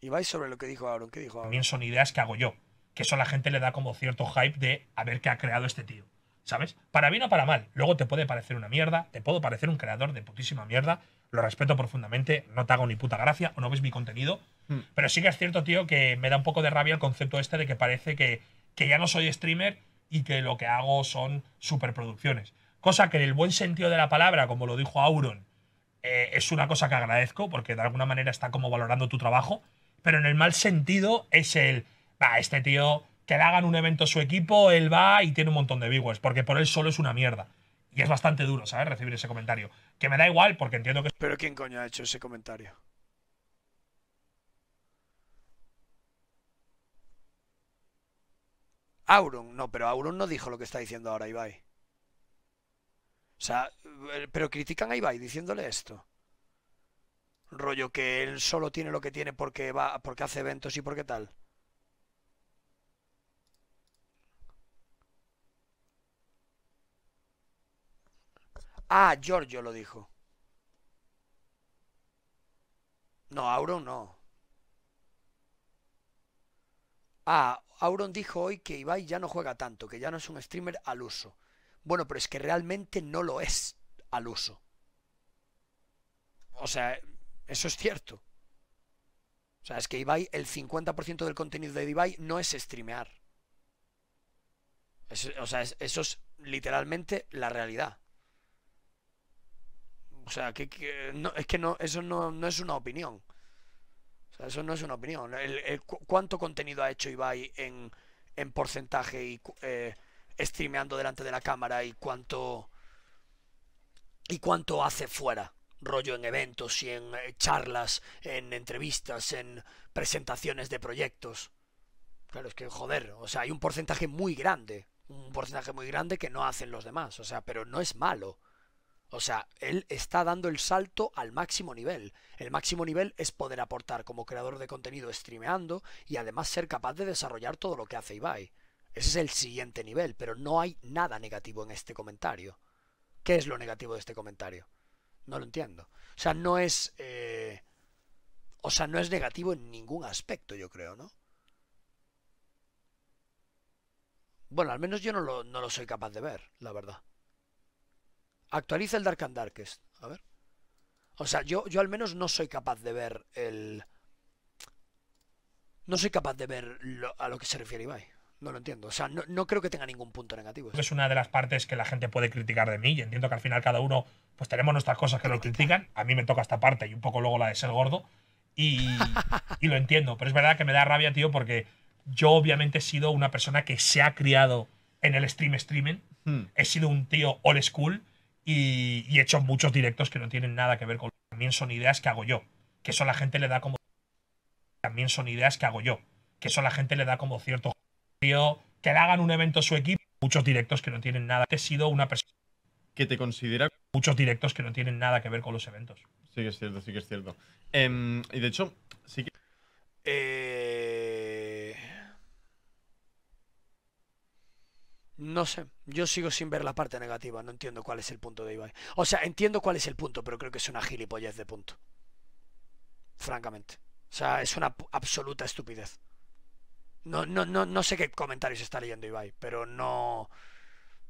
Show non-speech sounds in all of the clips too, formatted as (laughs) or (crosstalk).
Y vais sobre lo que dijo Auron… ¿Qué dijo Aaron? También son ideas que hago yo. Que eso a la gente le da como cierto hype de a ver qué ha creado este tío. ¿Sabes? Para bien o para mal. Luego te puede parecer una mierda, te puedo parecer un creador de putísima mierda. Lo respeto profundamente, no te hago ni puta gracia o no ves mi contenido. Hmm. Pero sí que es cierto, tío, que me da un poco de rabia el concepto este de que parece que, ya no soy streamer y que lo que hago son superproducciones. Cosa que en el buen sentido de la palabra, como lo dijo Auron, eh, es una cosa que agradezco porque de alguna manera está como valorando tu trabajo pero en el mal sentido es el, va, este tío, que le hagan un evento a su equipo, él va y tiene un montón de viewers, porque por él solo es una mierda. Y es bastante duro, ¿sabes? Recibir ese comentario. Que me da igual, porque entiendo que... Pero ¿quién coño ha hecho ese comentario? Auron, no, pero Auron no dijo lo que está diciendo ahora Ibai. O sea, eh, pero critican a Ibai diciéndole esto rollo que él solo tiene lo que tiene porque va porque hace eventos y porque tal Ah, Giorgio lo dijo. No, Auron no. Ah, Auron dijo hoy que Ibai ya no juega tanto, que ya no es un streamer al uso. Bueno, pero es que realmente no lo es al uso. O sea, eso es cierto. O sea, es que Ibai, el 50% del contenido de Ibai no es streamear. o sea, eso es literalmente la realidad. O sea, que, es que no, eso no, es una opinión. O sea, eso no es una opinión. ¿Cuánto contenido ha hecho Ibai en, porcentaje y eh, streameando delante de la cámara y cuánto y cuánto hace fuera? rollo en eventos y en eh, charlas, en entrevistas, en presentaciones de proyectos. Claro, es que joder, o sea, hay un porcentaje muy grande, un porcentaje muy grande que no hacen los demás, o sea, pero no es malo. O sea, él está dando el salto al máximo nivel. El máximo nivel es poder aportar como creador de contenido streameando y además ser capaz de desarrollar todo lo que hace Ibai. Ese es el siguiente nivel, pero no hay nada negativo en este comentario. ¿Qué es lo negativo de este comentario? No lo entiendo. O sea, no es. Eh, o sea, no es negativo en ningún aspecto, yo creo, ¿no? Bueno, al menos yo no lo, no lo soy capaz de ver, la verdad. Actualiza el Dark and Darkest. A ver. O sea, yo, yo al menos no soy capaz de ver el. No soy capaz de ver a lo que se refiere Ibai no lo entiendo. O sea, no, creo que tenga ningún punto negativo. Es una de las partes que la gente puede criticar de mí y entiendo que al final cada uno, pues tenemos nuestras cosas que lo critican. A mí me toca esta parte y un poco luego la de ser gordo. (laughs) Y, lo entiendo, pero es verdad que me da rabia, tío, porque yo obviamente he sido una persona que se ha criado en el stream streaming. Hmm. He sido un tío old school y, he hecho muchos directos que no tienen nada que ver con... También son ideas que hago yo, que eso la gente le da como... También son ideas que hago yo, que eso la gente le da como cierto que le hagan un evento a su equipo, muchos directos que no tienen nada. que he sido una persona que te considera muchos directos que no tienen nada que ver con los eventos. Sí que es cierto, sí que es cierto. Em, y de hecho, sí eh, No sé, yo sigo sin ver la parte negativa, no entiendo cuál es el punto de Ibai. O sea, entiendo cuál es el punto, pero creo que es una gilipollez de punto. Francamente. O sea, es una absoluta estupidez. No, no, no, no, sé qué comentarios está leyendo Ibai, pero no.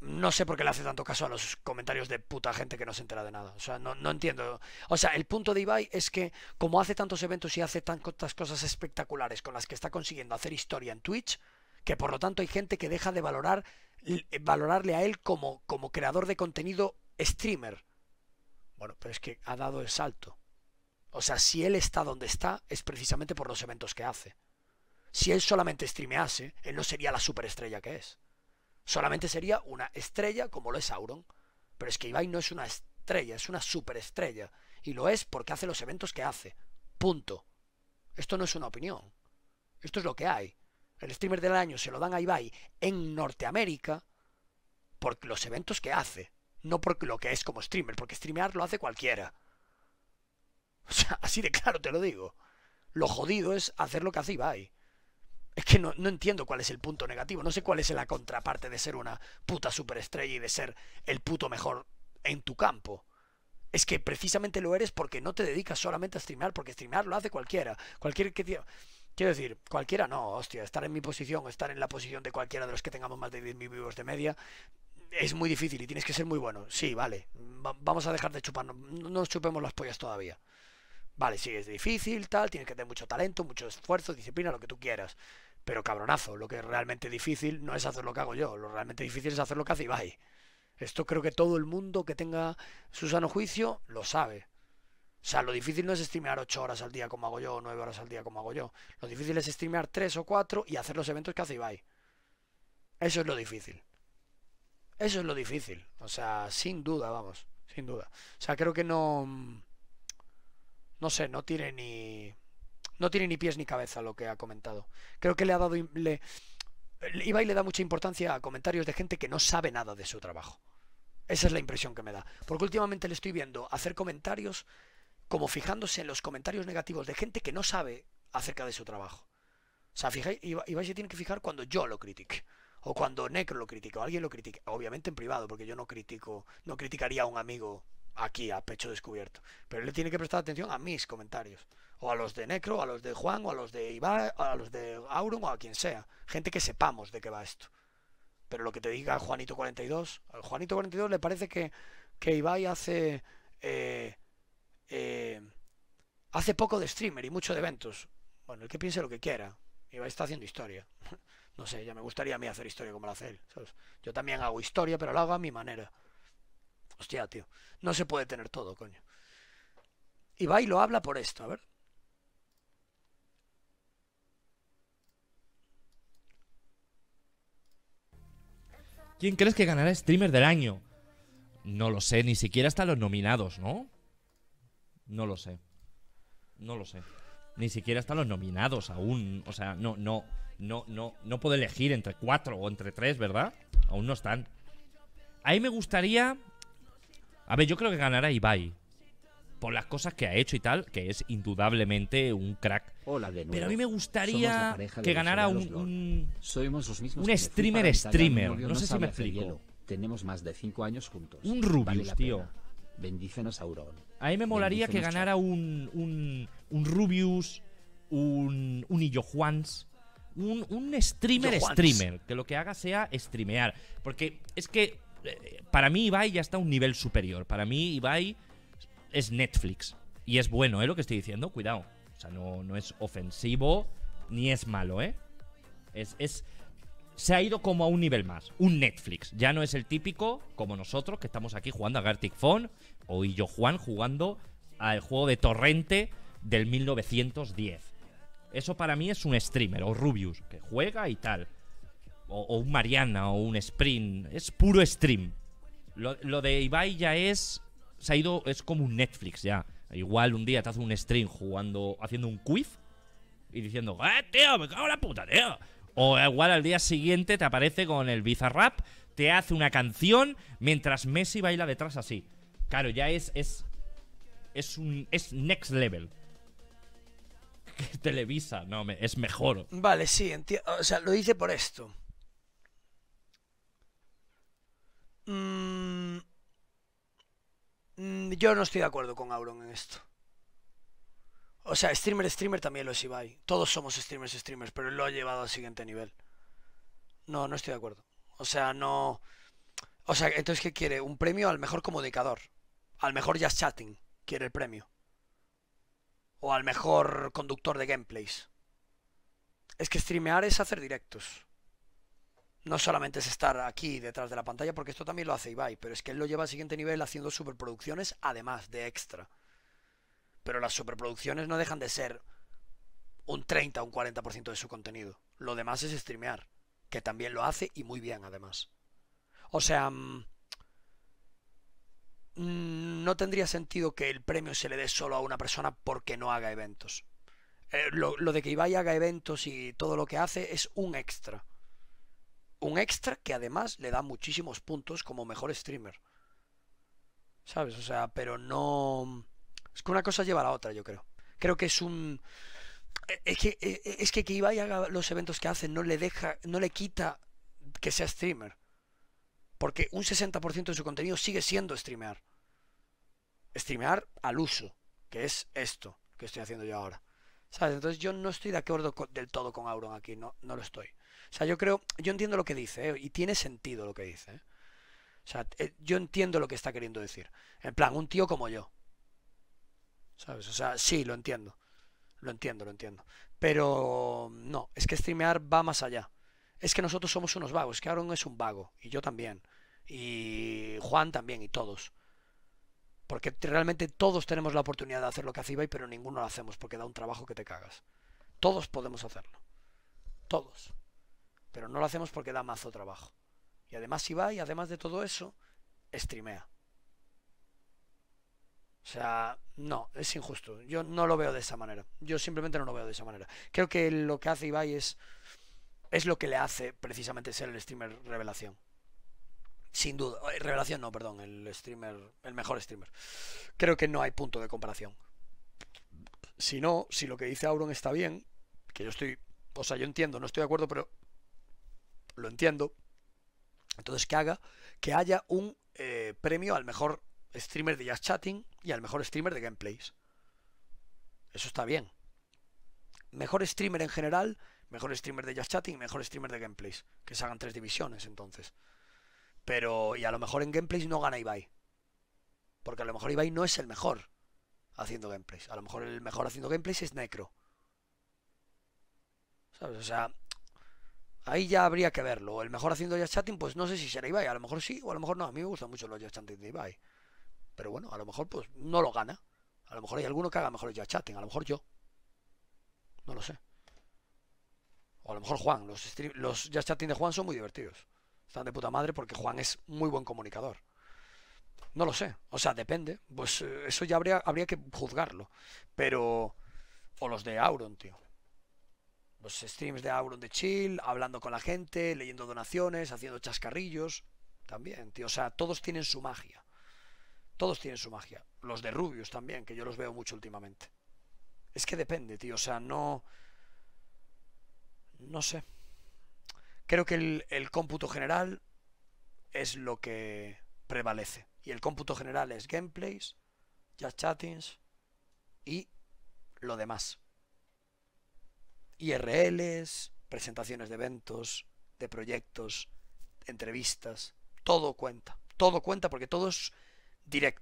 No sé por qué le hace tanto caso a los comentarios de puta gente que no se entera de nada. O sea, no, entiendo. O sea, el punto de Ibai es que, como hace tantos eventos y hace tantas cosas espectaculares con las que está consiguiendo hacer historia en Twitch, que por lo tanto hay gente que deja de valorar, eh, valorarle a él como, como creador de contenido streamer. Bueno, pero es que ha dado el salto. O sea, si él está donde está, es precisamente por los eventos que hace. Si él solamente streamease, él no sería la superestrella que es. Solamente sería una estrella como lo es Auron. Pero es que Ibai no es una estrella, es una superestrella. Y lo es porque hace los eventos que hace. Punto. Esto no es una opinión. Esto es lo que hay. El streamer del año se lo dan a Ibai en Norteamérica por los eventos que hace, no por lo que es como streamer, porque streamear lo hace cualquiera. O sea, así de claro te lo digo. Lo jodido es hacer lo que hace Ibai. Es que no, entiendo cuál es el punto negativo. No sé cuál es la contraparte de ser una puta superestrella y de ser el puto mejor en tu campo. Es que precisamente lo eres porque no te dedicas solamente a streamear, porque streamear lo hace cualquiera. Cualquier que Quiero decir, cualquiera no, hostia, estar en mi posición o estar en la posición de cualquiera de los que tengamos más de 10.000 vivos de media es muy difícil y tienes que ser muy bueno. Sí, vale, vamos a dejar de chuparnos, no nos chupemos las pollas todavía. Vale, sí, es difícil, tal, tienes que tener mucho talento, mucho esfuerzo, disciplina, lo que tú quieras pero cabronazo. Lo que es realmente difícil no es hacer lo que hago yo, lo realmente difícil es hacer lo que hace Ibai. Esto creo que todo el mundo que tenga su sano juicio lo sabe. O sea, lo difícil no es streamear 8 horas al día como hago yo, o 9 horas al día como hago yo. Lo difícil es streamear 3 o 4 y hacer los eventos que hace Ibai. Eso es lo difícil. Eso es lo difícil. O sea, sin duda, vamos. Sin duda. O sea, creo que no... No sé, no tiene ni... No tiene ni pies ni cabeza lo que ha comentado. Creo que le ha dado. Le, Ibai le da mucha importancia a comentarios de gente que no sabe nada de su trabajo. Esa es la impresión que me da. Porque últimamente le estoy viendo hacer comentarios como fijándose en los comentarios negativos de gente que no sabe acerca de su trabajo. O sea, fijáis, Ibai se tiene que fijar cuando yo lo critique. O cuando Necro lo critique, o alguien lo critique. Obviamente en privado, porque yo no critico, no criticaría a un amigo aquí a pecho descubierto. Pero él tiene que prestar atención a mis comentarios o a los de Necro, a los de Juan, o a los de o a los de Aurum, o a quien sea. Gente que sepamos de qué va esto. Pero lo que te diga Juanito42, A Juanito42 le parece que, que Ibai hace. Eh, eh, hace poco de streamer y mucho de eventos. Bueno, el que piense lo que quiera. Ibai está haciendo historia. (laughs) No sé, ya me gustaría a mí hacer historia como la hace él. Yo también hago historia, pero lo hago a mi manera. Hostia, tío. No se puede tener todo, coño. Ibai lo habla por esto, a ver. ¿Quién crees que ganará streamer del año? No lo sé, ni siquiera están los nominados, ¿no? No lo sé. No lo sé. Ni siquiera están los nominados aún. O sea, no, no, no, no, no puedo elegir entre cuatro o entre tres, ¿verdad? Aún no están. Ahí me gustaría. A ver, yo creo que ganará Ibai por las cosas que ha hecho y tal, que es indudablemente un crack. Pero a mí me gustaría que ganara un, un, un streamer streamer. No, sé si me explico. Tenemos más de cinco años juntos. Un Rubius, tío. Bendícenos Auron. A mí me molaría que ganara un, un, un, Rubius, un, un Illo Juans. Un, un streamer streamer. Que lo que haga sea streamear. Porque es que eh, para mí Ibai ya está a un nivel superior. Para mí Ibai es Netflix. Y es bueno, ¿eh? Lo que estoy diciendo, cuidado. O sea, no, no es ofensivo ni es malo, ¿eh? Es, es, se ha ido como a un nivel más, un Netflix. Ya no es el típico como nosotros que estamos aquí jugando a Gartic Phone o yo Juan jugando al juego de torrente del 1910. Eso para mí es un streamer o Rubius que juega y tal. O, un Mariana o un Sprint. Es puro stream. Lo, lo de Ibai ya es se ha ido, es como un Netflix ya. Igual un día te hace un stream jugando, haciendo un quiz y diciendo, ¡eh, tío! ¡Me cago en la puta, tío! O igual al día siguiente te aparece con el Bizarrap, te hace una canción mientras Messi baila detrás así. Claro, ya es. Es, es un. Es next level. (laughs) televisa, no, es mejor. Vale, sí, entiendo. O sea, lo hice por esto. Mmm... Mm, yo no estoy de acuerdo con Auron en esto. O sea, streamer, streamer también lo es Ibai. Todos somos streamers, streamers, pero él lo ha llevado al siguiente nivel. No, no estoy de acuerdo. O sea, no. O sea, entonces, ¿qué quiere? Un premio al mejor comunicador. Al mejor jazz chatting. Quiere el premio. O al mejor conductor de gameplays. Es que streamear es hacer directos no solamente es estar aquí detrás de la pantalla, porque esto también lo hace Ibai, pero es que él lo lleva al siguiente nivel haciendo superproducciones además de extra. Pero las superproducciones no dejan de ser un 30 o un 40% de su contenido. Lo demás es streamear, que también lo hace y muy bien además. O sea, mm, mm, no tendría sentido que el premio se le dé solo a una persona porque no haga eventos. Eh, lo, lo de que Ibai haga eventos y todo lo que hace es un extra un extra que además le da muchísimos puntos como mejor streamer. ¿Sabes? O sea, pero no... Es que una cosa lleva a la otra, yo creo. Creo que es un... Es que, es que que Ibai haga los eventos que hace no le deja, no le quita que sea streamer. Porque un 60% de su contenido sigue siendo streamear. Streamear al uso, que es esto que estoy haciendo yo ahora. ¿Sabes? Entonces yo no estoy de acuerdo del todo con Auron aquí, no, no lo estoy. O sea, yo creo, yo entiendo lo que dice, ¿eh? y tiene sentido lo que dice. ¿eh? O sea, eh, yo entiendo lo que está queriendo decir. En plan, un tío como yo. ¿Sabes? O sea, sí, lo entiendo. Lo entiendo, lo entiendo. Pero no, es que streamear va más allá. Es que nosotros somos unos vagos, es que Aaron es un vago, y yo también, y Juan también, y todos. Porque realmente todos tenemos la oportunidad de hacer lo que hace Ibai, pero ninguno lo hacemos porque da un trabajo que te cagas. Todos podemos hacerlo. Todos. Pero no lo hacemos porque da mazo trabajo. Y además Ibai, además de todo eso, streamea. O sea, no, es injusto. Yo no lo veo de esa manera. Yo simplemente no lo veo de esa manera. Creo que lo que hace Ibai es, es lo que le hace precisamente ser el streamer revelación. Sin duda. Eh, revelación no, perdón. El streamer. El mejor streamer. Creo que no hay punto de comparación. Si no, si lo que dice Auron está bien, que yo estoy. O sea, yo entiendo, no estoy de acuerdo, pero lo entiendo. Entonces que haga que haya un eh, premio al mejor streamer de Just Chatting y al mejor streamer de gameplays. Eso está bien. Mejor streamer en general, mejor streamer de Just Chatting y mejor streamer de gameplays. Que se hagan tres divisiones entonces. Pero, y a lo mejor en gameplays no gana Ibai. Porque a lo mejor Ibai no es el mejor haciendo gameplays. A lo mejor el mejor haciendo gameplays es Necro. ¿Sabes? O sea, Ahí ya habría que verlo. El mejor haciendo ya chatting, pues no sé si será Ibai. A lo mejor sí o a lo mejor no. A mí me gustan mucho los jazz chatting de Ibai. Pero bueno, a lo mejor pues no lo gana. A lo mejor hay alguno que haga mejor jazz chatting. A lo mejor yo. No lo sé. O a lo mejor Juan. Los, los jazz chatting de Juan son muy divertidos. Están de puta madre porque Juan es muy buen comunicador. No lo sé. O sea, depende. Pues eh, eso ya habría, habría que juzgarlo. Pero... O los de Auron, tío. Los pues, streams de Auron de Chill, hablando con la gente, leyendo donaciones, haciendo chascarrillos. También, tío. O sea, todos tienen su magia. Todos tienen su magia. Los de Rubius también, que yo los veo mucho últimamente. Es que depende, tío. O sea, no. No sé. Creo que el, cómputo general es lo que prevalece. Y el cómputo general es gameplays, ya chattings y lo demás. IRLs, presentaciones de eventos, de proyectos, entrevistas, todo cuenta. Todo cuenta porque todo es directo.